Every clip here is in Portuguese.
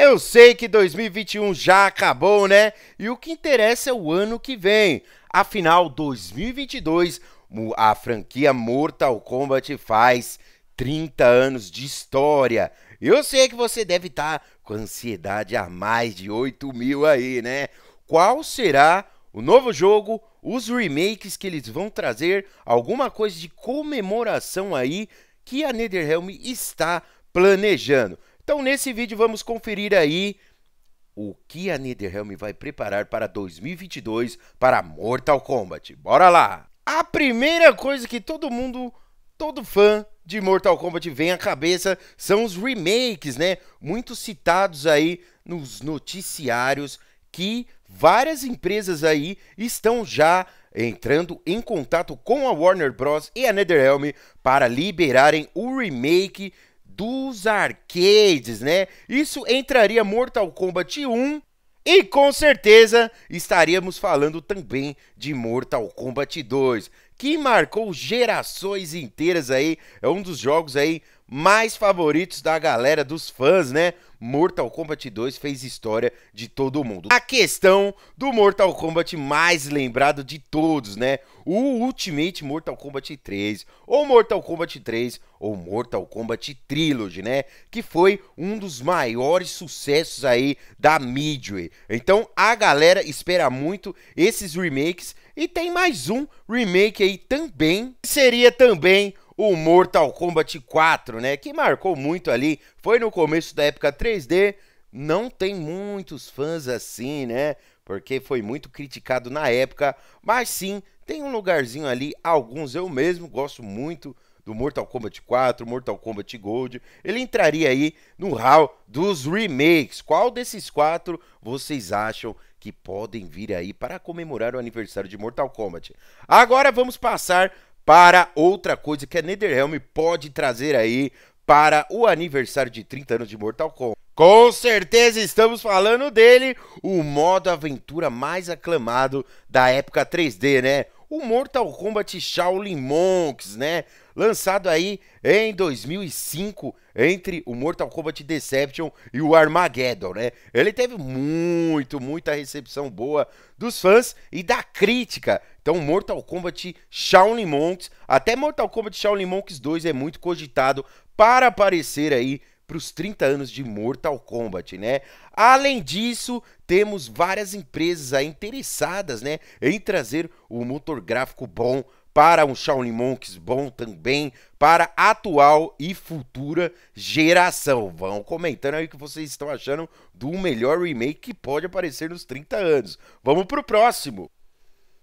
Eu sei que 2021 já acabou, né? E o que interessa é o ano que vem. Afinal, 2022, a franquia Mortal Kombat faz 30 anos de história. Eu sei que você deve estar tá com ansiedade a mais de 8 mil aí, né? Qual será o novo jogo, os remakes que eles vão trazer, alguma coisa de comemoração aí que a NetherRealm está planejando. Então nesse vídeo vamos conferir aí o que a NetherRealm vai preparar para 2022 para Mortal Kombat. Bora lá! A primeira coisa que todo mundo, todo fã de Mortal Kombat vem à cabeça são os remakes, né? Muito citados aí nos noticiários que várias empresas aí estão já entrando em contato com a Warner Bros e a NetherRealm para liberarem o remake dos arcades, né? Isso entraria Mortal Kombat 1 e com certeza estaríamos falando também de Mortal Kombat 2, que marcou gerações inteiras aí, é um dos jogos aí mais favoritos da galera dos fãs, né? Mortal Kombat 2 fez história de todo mundo. A questão do Mortal Kombat mais lembrado de todos, né? o Ultimate Mortal Kombat 3, ou Mortal Kombat 3, ou Mortal Kombat Trilogy, né? Que foi um dos maiores sucessos aí da Midway. Então a galera espera muito esses remakes e tem mais um remake aí também, que seria também o Mortal Kombat 4, né? Que marcou muito ali, foi no começo da época 3D, não tem muitos fãs assim, né? porque foi muito criticado na época, mas sim, tem um lugarzinho ali, alguns eu mesmo gosto muito do Mortal Kombat 4, Mortal Kombat Gold, ele entraria aí no hall dos remakes. Qual desses quatro vocês acham que podem vir aí para comemorar o aniversário de Mortal Kombat? Agora vamos passar para outra coisa que a NetherRealm pode trazer aí para o aniversário de 30 anos de Mortal Kombat. Com certeza estamos falando dele, o modo aventura mais aclamado da época 3D, né? O Mortal Kombat Shaolin Monks, né? Lançado aí em 2005 entre o Mortal Kombat Deception e o Armageddon, né? Ele teve muito, muita recepção boa dos fãs e da crítica. Então, Mortal Kombat Shaolin Monks, até Mortal Kombat Shaolin Monks 2 é muito cogitado para aparecer aí para os 30 anos de Mortal Kombat, né? Além disso, temos várias empresas aí interessadas, né, em trazer o motor gráfico bom para um Shaolin Monks bom também para atual e futura geração. Vão comentando aí o que vocês estão achando do melhor remake que pode aparecer nos 30 anos. Vamos pro próximo.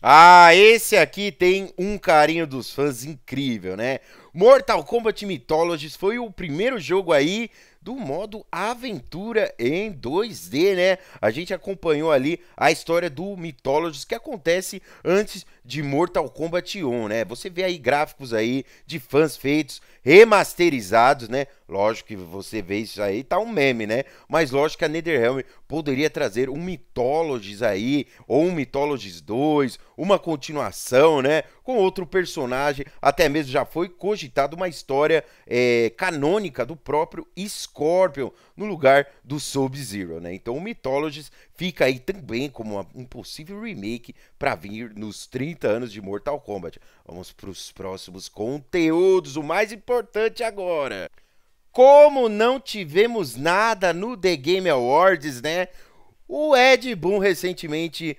Ah, esse aqui tem um carinho dos fãs incrível, né? Mortal Kombat Mythologies foi o primeiro jogo aí do modo aventura em 2D, né? A gente acompanhou ali a história do Mythologies que acontece antes de Mortal Kombat 1, né? Você vê aí gráficos aí de fãs feitos, remasterizados, né? Lógico que você vê isso aí, tá um meme, né? Mas lógico que a Netherrealm poderia trazer um Mythologies aí, ou um Mythologies 2, uma continuação, né? Com outro personagem, até mesmo já foi cogitado uma história é, canônica do próprio Scorpion no lugar do Sub-Zero, né? Então o Mythologies fica aí também como um possível remake para vir nos 30 anos de Mortal Kombat. Vamos para os próximos conteúdos, o mais importante agora. Como não tivemos nada no The Game Awards, né? O Ed Boon recentemente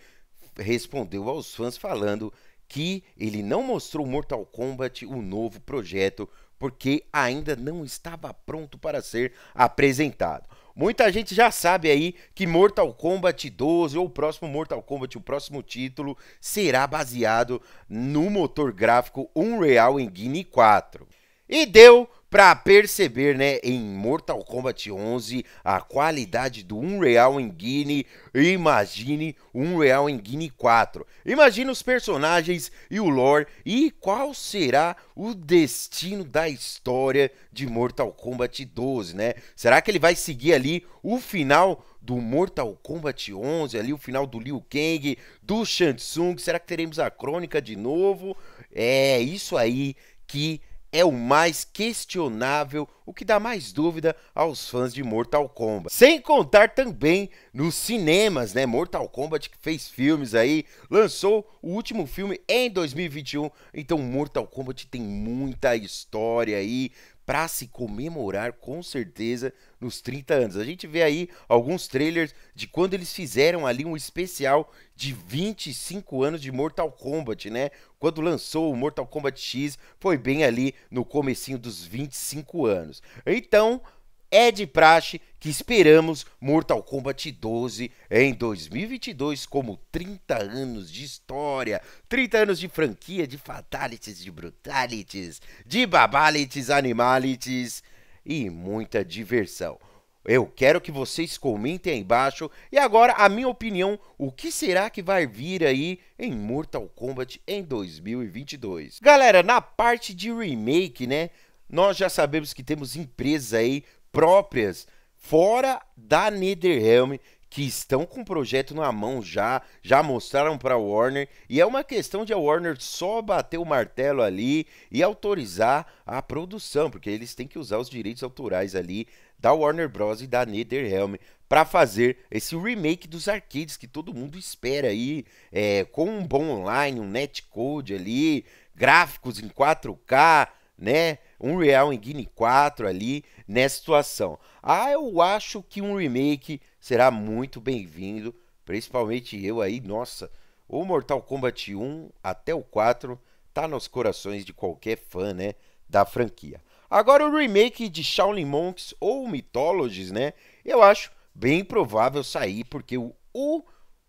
respondeu aos fãs falando que ele não mostrou Mortal Kombat, o novo projeto, porque ainda não estava pronto para ser apresentado. Muita gente já sabe aí que Mortal Kombat 12 ou o próximo Mortal Kombat, o próximo título, será baseado no motor gráfico Unreal Engine 4. E deu para perceber, né, em Mortal Kombat 11, a qualidade do Unreal Engine, imagine Unreal Engine 4. Imagine os personagens e o lore e qual será o destino da história de Mortal Kombat 12, né? Será que ele vai seguir ali o final do Mortal Kombat 11, ali o final do Liu Kang, do Tsung? Será que teremos a crônica de novo? É, isso aí que é o mais questionável, o que dá mais dúvida aos fãs de Mortal Kombat. Sem contar também nos cinemas, né? Mortal Kombat que fez filmes aí, lançou o último filme em 2021, então Mortal Kombat tem muita história aí para se comemorar com certeza nos 30 anos. A gente vê aí alguns trailers de quando eles fizeram ali um especial de 25 anos de Mortal Kombat, né? Quando lançou o Mortal Kombat X, foi bem ali no comecinho dos 25 anos. Então, é de praxe que esperamos Mortal Kombat 12 em 2022, como 30 anos de história, 30 anos de franquia, de fatalities, de brutalities, de babalities, animalities e muita diversão. Eu quero que vocês comentem aí embaixo. E agora, a minha opinião, o que será que vai vir aí em Mortal Kombat em 2022? Galera, na parte de remake, né? Nós já sabemos que temos empresas aí próprias fora da Netherrealm que estão com o projeto na mão já, já mostraram para a Warner e é uma questão de a Warner só bater o martelo ali e autorizar a produção, porque eles têm que usar os direitos autorais ali da Warner Bros e da NetherRealm para fazer esse remake dos arcades que todo mundo espera aí, é, com um bom online, um netcode ali, gráficos em 4K, né? um real em Guinea 4 ali nessa situação. Ah, eu acho que um remake será muito bem-vindo, principalmente eu aí, nossa, o Mortal Kombat 1 até o 4 tá nos corações de qualquer fã, né, da franquia. Agora o remake de Shaolin Monks ou Mythologies, né, eu acho bem provável sair porque o, o,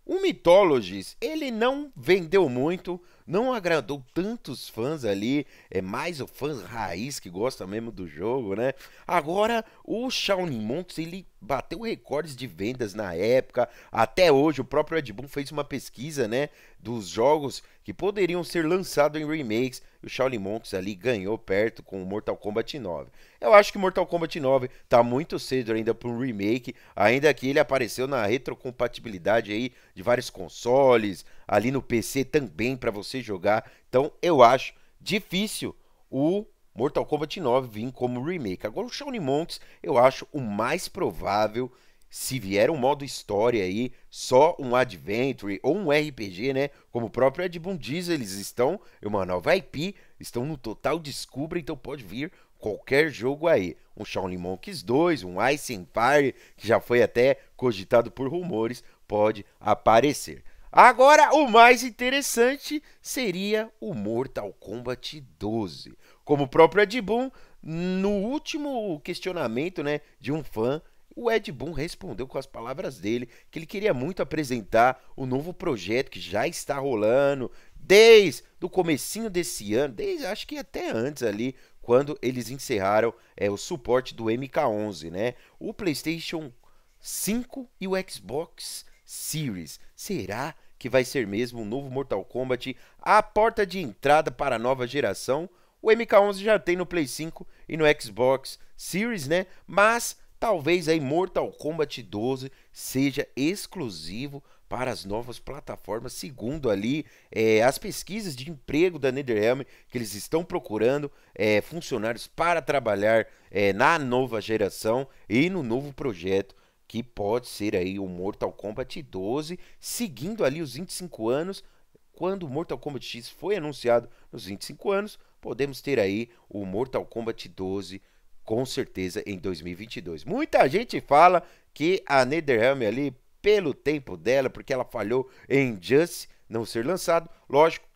o Mythologies, ele não vendeu muito, não agradou tantos fãs ali, é mais o fãs raiz que gosta mesmo do jogo, né? Agora o Shaolin Monks ele bateu recordes de vendas na época, até hoje o próprio Ed Boon fez uma pesquisa, né, dos jogos que poderiam ser lançados em remakes, e o Shaolin Monks ali ganhou perto com o Mortal Kombat 9. Eu acho que Mortal Kombat 9 tá muito cedo ainda para um remake, ainda que ele apareceu na retrocompatibilidade aí de vários consoles, ali no PC também para você jogar. Então eu acho difícil o Mortal Kombat 9 vir como remake. Agora o Shaolin Monks eu acho o mais provável se vier um modo história aí, só um adventure ou um RPG, né? Como o próprio Ed Boon diz, eles estão em é uma nova IP, estão no total descubra, então pode vir qualquer jogo aí. Um Shaolin Monks 2, um Ice Empire, que já foi até cogitado por rumores, pode aparecer. Agora, o mais interessante seria o Mortal Kombat 12. Como o próprio Ed Boon, no último questionamento né, de um fã, o Ed Boon respondeu com as palavras dele que ele queria muito apresentar o novo projeto que já está rolando desde o comecinho desse ano, desde acho que até antes ali, quando eles encerraram é, o suporte do MK11, né? O PlayStation 5 e o Xbox Series. Será que vai ser mesmo um novo Mortal Kombat a porta de entrada para a nova geração? O MK11 já tem no Play 5 e no Xbox Series, né? Mas talvez aí Mortal Kombat 12 seja exclusivo para as novas plataformas, segundo ali é, as pesquisas de emprego da NetherRealm, que eles estão procurando é, funcionários para trabalhar é, na nova geração e no novo projeto que pode ser aí o Mortal Kombat 12, seguindo ali os 25 anos. Quando o Mortal Kombat X foi anunciado nos 25 anos, podemos ter aí o Mortal Kombat 12 com certeza em 2022. Muita gente fala que a NetherRealm ali pelo tempo dela, porque ela falhou em Just não ser lançado, lógico,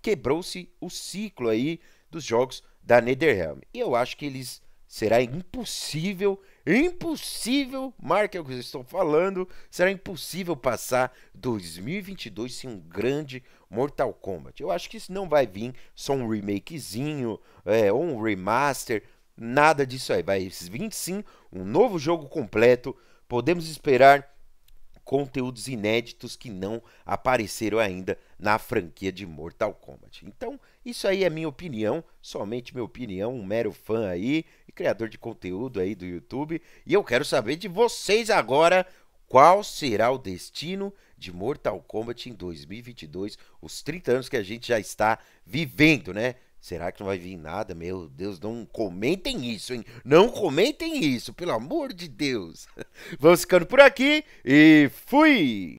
quebrou-se o ciclo aí dos jogos da NetherRealm. E eu acho que eles será impossível impossível, marca o que eu estou falando, será impossível passar 2022 sem um grande Mortal Kombat. Eu acho que isso não vai vir só um remakezinho é, ou um remaster, nada disso aí. Vai vir sim um novo jogo completo, podemos esperar conteúdos inéditos que não apareceram ainda na franquia de Mortal Kombat. Então, isso aí é minha opinião, somente minha opinião, um mero fã aí, criador de conteúdo aí do YouTube, e eu quero saber de vocês agora qual será o destino de Mortal Kombat em 2022, os 30 anos que a gente já está vivendo, né? Será que não vai vir nada? Meu Deus, não comentem isso, hein? Não comentem isso, pelo amor de Deus. Vamos ficando por aqui e fui!